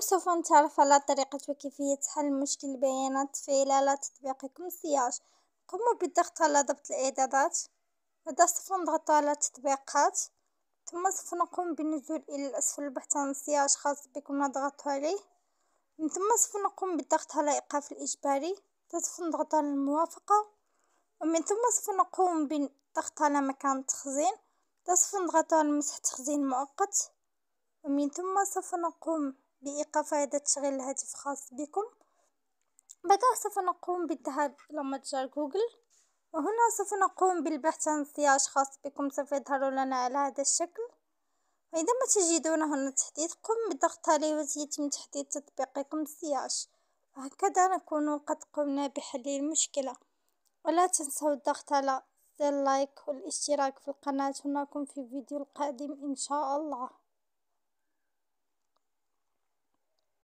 وسوف نتعرف على طريقة وكيفية حل مشكل البيانات في خلال تطبيقكم سياج قموا بالضغط على ضبط الإعدادات بعد سوف نضغط على التطبيقات ثم سوف نقوم بالنزول إلى الأسفل البحث عن سياج خاص بكم نضغط عليه من ثم سوف نقوم بالضغط على إيقاف الإجباري سوف نضغط على الموافقة ومن ثم سوف نقوم بالضغط على مكان التخزين سوف نضغط على مسح تخزين مؤقت ومن ثم سوف نقوم بإيقاف هذا تشغيل الهاتف خاص بكم بعدها سوف نقوم بالذهاب إلى متجر جوجل وهنا سوف نقوم بالبحث عن سياج خاص بكم سوف يظهر لنا على هذا الشكل وإذا ما تجدون هنا تحديث قم بالضغط عليه وسيتم تحديث تطبيقكم السياج وهكذا نكون قد قمنا بحل المشكلة ولا تنسوا الضغط على زر اللايك والاشتراك في القناة ونراكم في الفيديو القادم إن شاء الله